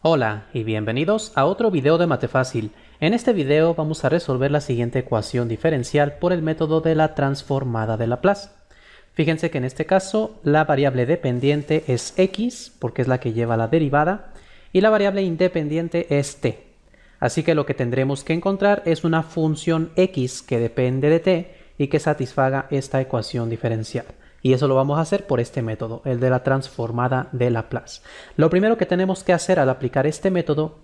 Hola y bienvenidos a otro video de Mate Fácil. En este video vamos a resolver la siguiente ecuación diferencial por el método de la transformada de Laplace. Fíjense que en este caso la variable dependiente es x porque es la que lleva la derivada y la variable independiente es t. Así que lo que tendremos que encontrar es una función x que depende de t y que satisfaga esta ecuación diferencial. Y eso lo vamos a hacer por este método, el de la transformada de Laplace. Lo primero que tenemos que hacer al aplicar este método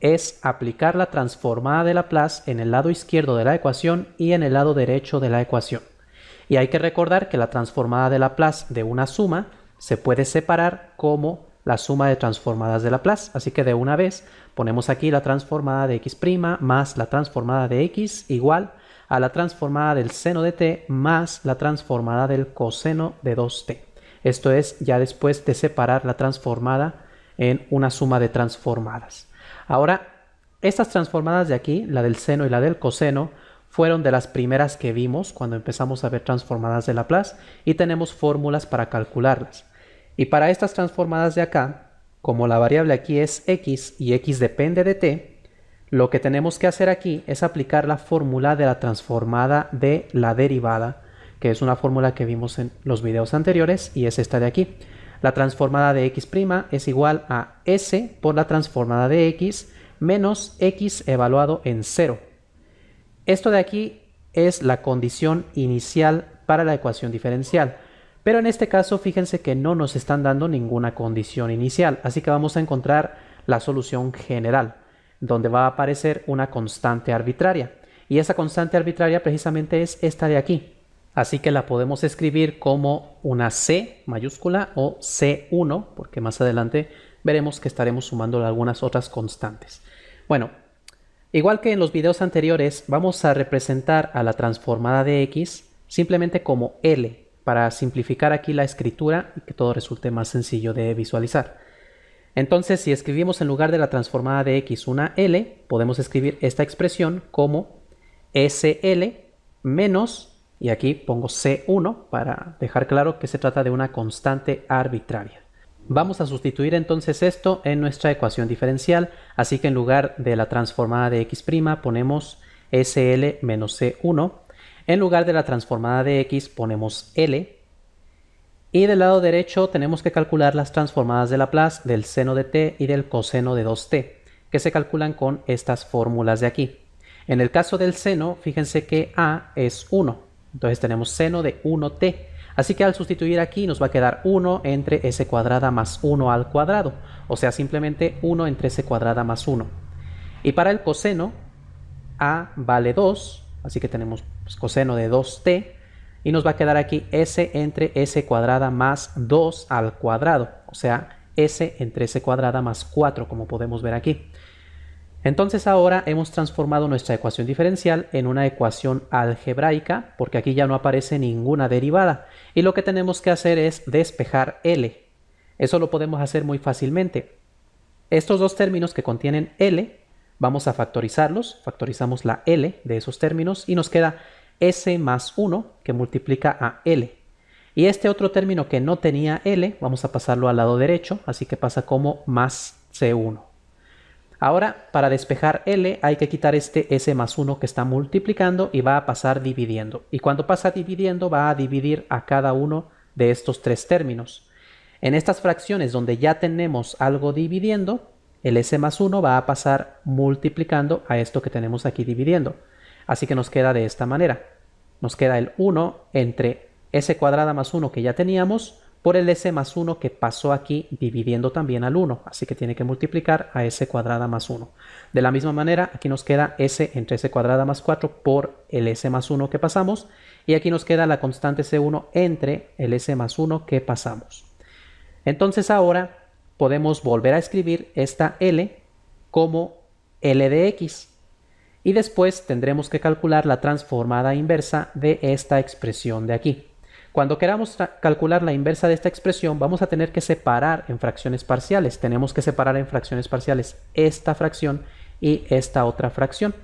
es aplicar la transformada de Laplace en el lado izquierdo de la ecuación y en el lado derecho de la ecuación. Y hay que recordar que la transformada de Laplace de una suma se puede separar como la suma de transformadas de Laplace. Así que de una vez ponemos aquí la transformada de x' más la transformada de x igual a la transformada del seno de t más la transformada del coseno de 2t. Esto es ya después de separar la transformada en una suma de transformadas. Ahora, estas transformadas de aquí, la del seno y la del coseno, fueron de las primeras que vimos cuando empezamos a ver transformadas de Laplace y tenemos fórmulas para calcularlas. Y para estas transformadas de acá, como la variable aquí es x y x depende de t, lo que tenemos que hacer aquí es aplicar la fórmula de la transformada de la derivada, que es una fórmula que vimos en los videos anteriores y es esta de aquí. La transformada de x' es igual a s por la transformada de x menos x evaluado en 0. Esto de aquí es la condición inicial para la ecuación diferencial. Pero en este caso fíjense que no nos están dando ninguna condición inicial, así que vamos a encontrar la solución general donde va a aparecer una constante arbitraria. Y esa constante arbitraria precisamente es esta de aquí. Así que la podemos escribir como una C mayúscula o C1, porque más adelante veremos que estaremos sumando algunas otras constantes. Bueno, igual que en los videos anteriores, vamos a representar a la transformada de X simplemente como L, para simplificar aquí la escritura y que todo resulte más sencillo de visualizar. Entonces, si escribimos en lugar de la transformada de x una L, podemos escribir esta expresión como SL menos, y aquí pongo C1 para dejar claro que se trata de una constante arbitraria. Vamos a sustituir entonces esto en nuestra ecuación diferencial, así que en lugar de la transformada de x' ponemos SL menos C1, en lugar de la transformada de x ponemos L, y del lado derecho tenemos que calcular las transformadas de Laplace del seno de t y del coseno de 2t, que se calculan con estas fórmulas de aquí. En el caso del seno, fíjense que a es 1, entonces tenemos seno de 1t. Así que al sustituir aquí nos va a quedar 1 entre s cuadrada más 1 al cuadrado, o sea simplemente 1 entre s cuadrada más 1. Y para el coseno, a vale 2, así que tenemos pues, coseno de 2t, y nos va a quedar aquí s entre s cuadrada más 2 al cuadrado, o sea, s entre s cuadrada más 4, como podemos ver aquí. Entonces ahora hemos transformado nuestra ecuación diferencial en una ecuación algebraica, porque aquí ya no aparece ninguna derivada, y lo que tenemos que hacer es despejar L. Eso lo podemos hacer muy fácilmente. Estos dos términos que contienen L, vamos a factorizarlos, factorizamos la L de esos términos, y nos queda S más 1 que multiplica a L. Y este otro término que no tenía L, vamos a pasarlo al lado derecho, así que pasa como más C1. Ahora, para despejar L hay que quitar este S más 1 que está multiplicando y va a pasar dividiendo. Y cuando pasa dividiendo va a dividir a cada uno de estos tres términos. En estas fracciones donde ya tenemos algo dividiendo, el S más 1 va a pasar multiplicando a esto que tenemos aquí dividiendo. Así que nos queda de esta manera. Nos queda el 1 entre s cuadrada más 1 que ya teníamos por el s más 1 que pasó aquí dividiendo también al 1. Así que tiene que multiplicar a s cuadrada más 1. De la misma manera, aquí nos queda s entre s cuadrada más 4 por el s más 1 que pasamos. Y aquí nos queda la constante c1 entre el s más 1 que pasamos. Entonces ahora podemos volver a escribir esta L como L de X y después tendremos que calcular la transformada inversa de esta expresión de aquí. Cuando queramos calcular la inversa de esta expresión, vamos a tener que separar en fracciones parciales. Tenemos que separar en fracciones parciales esta fracción y esta otra fracción.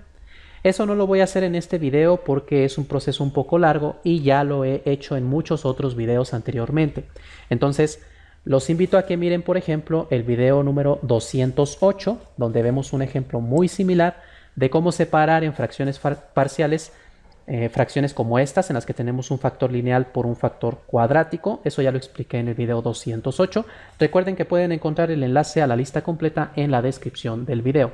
Eso no lo voy a hacer en este video porque es un proceso un poco largo y ya lo he hecho en muchos otros videos anteriormente. Entonces, los invito a que miren, por ejemplo, el video número 208, donde vemos un ejemplo muy similar de cómo separar en fracciones parciales eh, fracciones como estas, en las que tenemos un factor lineal por un factor cuadrático. Eso ya lo expliqué en el video 208. Recuerden que pueden encontrar el enlace a la lista completa en la descripción del video.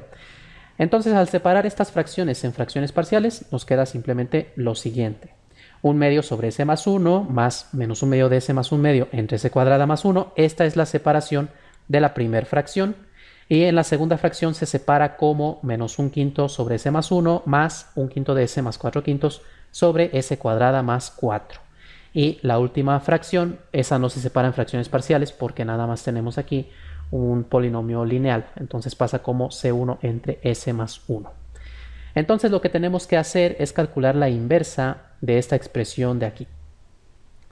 Entonces, al separar estas fracciones en fracciones parciales, nos queda simplemente lo siguiente. Un medio sobre s más 1 más menos un medio de s más un medio entre s cuadrada más 1. Esta es la separación de la primer fracción y en la segunda fracción se separa como menos un quinto sobre s más 1 más un quinto de s más 4 quintos sobre s cuadrada más 4. Y la última fracción, esa no se separa en fracciones parciales porque nada más tenemos aquí un polinomio lineal. Entonces pasa como c1 entre s más 1. Entonces lo que tenemos que hacer es calcular la inversa de esta expresión de aquí.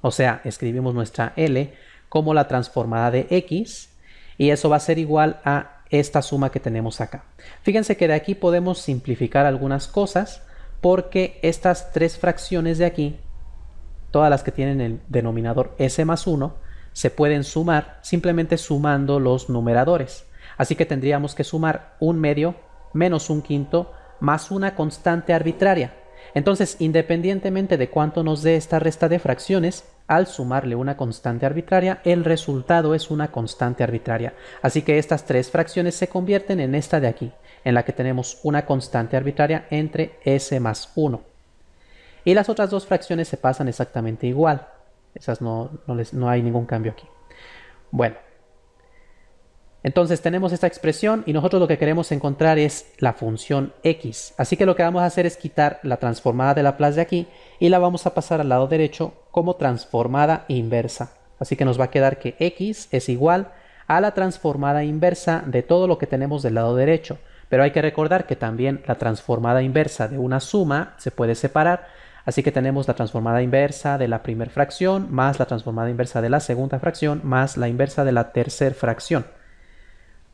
O sea, escribimos nuestra L como la transformada de X y eso va a ser igual a esta suma que tenemos acá. Fíjense que de aquí podemos simplificar algunas cosas porque estas tres fracciones de aquí, todas las que tienen el denominador s más 1, se pueden sumar simplemente sumando los numeradores. Así que tendríamos que sumar un medio menos un quinto más una constante arbitraria. Entonces, independientemente de cuánto nos dé esta resta de fracciones, al sumarle una constante arbitraria, el resultado es una constante arbitraria. Así que estas tres fracciones se convierten en esta de aquí, en la que tenemos una constante arbitraria entre s más 1. Y las otras dos fracciones se pasan exactamente igual. Esas no, no, les, no hay ningún cambio aquí. Bueno, entonces tenemos esta expresión y nosotros lo que queremos encontrar es la función x. Así que lo que vamos a hacer es quitar la transformada de Laplace de aquí y la vamos a pasar al lado derecho como transformada inversa. Así que nos va a quedar que x es igual a la transformada inversa de todo lo que tenemos del lado derecho. Pero hay que recordar que también la transformada inversa de una suma se puede separar. Así que tenemos la transformada inversa de la primera fracción más la transformada inversa de la segunda fracción más la inversa de la tercera fracción.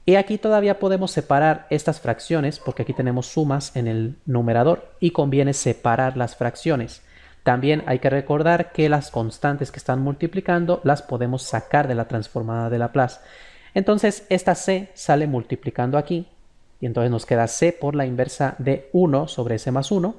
Y aquí todavía podemos separar estas fracciones porque aquí tenemos sumas en el numerador y conviene separar las fracciones. También hay que recordar que las constantes que están multiplicando las podemos sacar de la transformada de Laplace. Entonces esta c sale multiplicando aquí y entonces nos queda c por la inversa de 1 sobre s más 1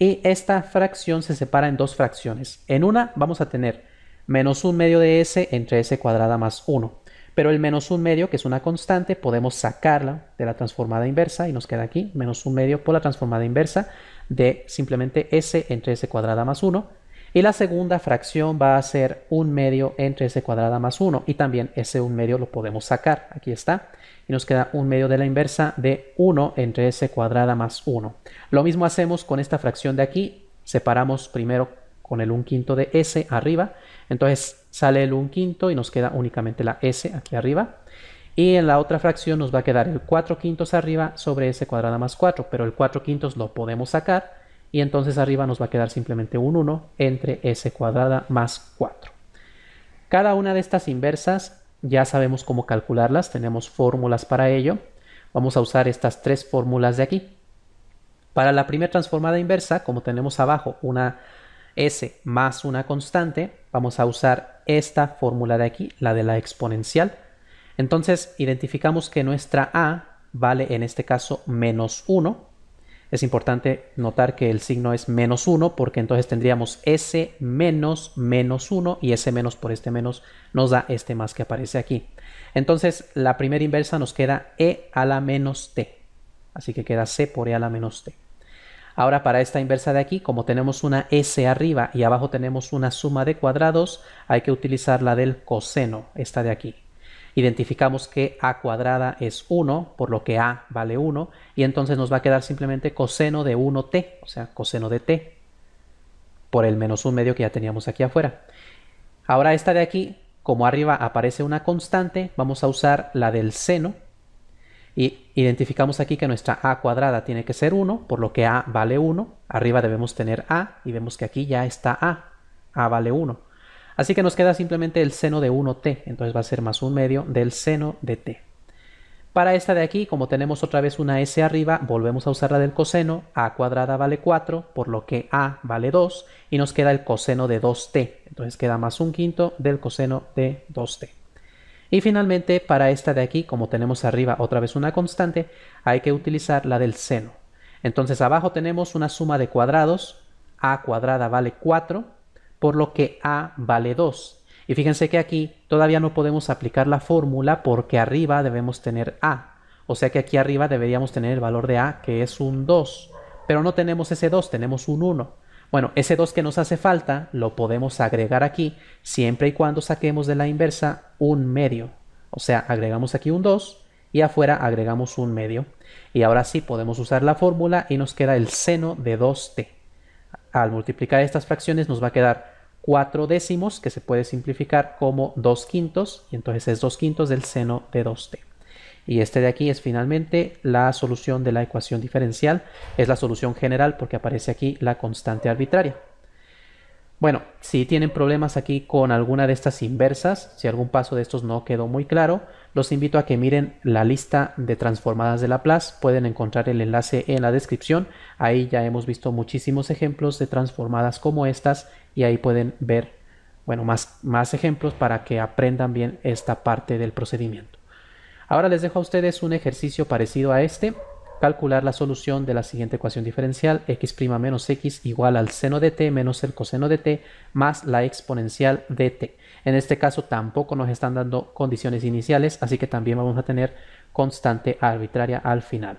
y esta fracción se separa en dos fracciones. En una vamos a tener menos un medio de s entre s cuadrada más 1 pero el menos un medio, que es una constante, podemos sacarla de la transformada inversa y nos queda aquí menos un medio por la transformada inversa de simplemente s entre s cuadrada más 1. Y la segunda fracción va a ser un medio entre s cuadrada más 1 y también ese un medio lo podemos sacar. Aquí está. Y nos queda un medio de la inversa de 1 entre s cuadrada más 1. Lo mismo hacemos con esta fracción de aquí. Separamos primero con el 1 quinto de S arriba. Entonces sale el 1 quinto y nos queda únicamente la S aquí arriba. Y en la otra fracción nos va a quedar el 4 quintos arriba sobre S cuadrada más 4, pero el 4 quintos lo podemos sacar y entonces arriba nos va a quedar simplemente un 1 entre S cuadrada más 4. Cada una de estas inversas ya sabemos cómo calcularlas, tenemos fórmulas para ello. Vamos a usar estas tres fórmulas de aquí. Para la primera transformada inversa, como tenemos abajo una s más una constante, vamos a usar esta fórmula de aquí, la de la exponencial. Entonces identificamos que nuestra a vale en este caso menos 1. Es importante notar que el signo es menos 1 porque entonces tendríamos s menos menos 1 y s menos por este menos nos da este más que aparece aquí. Entonces la primera inversa nos queda e a la menos t. Así que queda c por e a la menos t. Ahora para esta inversa de aquí, como tenemos una S arriba y abajo tenemos una suma de cuadrados, hay que utilizar la del coseno, esta de aquí. Identificamos que a cuadrada es 1, por lo que a vale 1, y entonces nos va a quedar simplemente coseno de 1t, o sea, coseno de t, por el menos un medio que ya teníamos aquí afuera. Ahora esta de aquí, como arriba aparece una constante, vamos a usar la del seno, y identificamos aquí que nuestra a cuadrada tiene que ser 1, por lo que a vale 1. Arriba debemos tener a y vemos que aquí ya está a. a vale 1. Así que nos queda simplemente el seno de 1t, entonces va a ser más un medio del seno de t. Para esta de aquí, como tenemos otra vez una s arriba, volvemos a usar la del coseno, a cuadrada vale 4, por lo que a vale 2, y nos queda el coseno de 2t, entonces queda más un quinto del coseno de 2t. Y finalmente, para esta de aquí, como tenemos arriba otra vez una constante, hay que utilizar la del seno. Entonces abajo tenemos una suma de cuadrados, a cuadrada vale 4, por lo que a vale 2. Y fíjense que aquí todavía no podemos aplicar la fórmula porque arriba debemos tener a. O sea que aquí arriba deberíamos tener el valor de a, que es un 2. Pero no tenemos ese 2, tenemos un 1. Bueno, ese 2 que nos hace falta lo podemos agregar aquí siempre y cuando saquemos de la inversa un medio. O sea, agregamos aquí un 2 y afuera agregamos un medio. Y ahora sí podemos usar la fórmula y nos queda el seno de 2t. Al multiplicar estas fracciones nos va a quedar 4 décimos que se puede simplificar como 2 quintos y entonces es 2 quintos del seno de 2t. Y este de aquí es finalmente la solución de la ecuación diferencial. Es la solución general porque aparece aquí la constante arbitraria. Bueno, si tienen problemas aquí con alguna de estas inversas, si algún paso de estos no quedó muy claro, los invito a que miren la lista de transformadas de Laplace. Pueden encontrar el enlace en la descripción. Ahí ya hemos visto muchísimos ejemplos de transformadas como estas y ahí pueden ver bueno, más, más ejemplos para que aprendan bien esta parte del procedimiento. Ahora les dejo a ustedes un ejercicio parecido a este. Calcular la solución de la siguiente ecuación diferencial, x' menos x igual al seno de t menos el coseno de t más la exponencial de t. En este caso tampoco nos están dando condiciones iniciales, así que también vamos a tener constante arbitraria al final.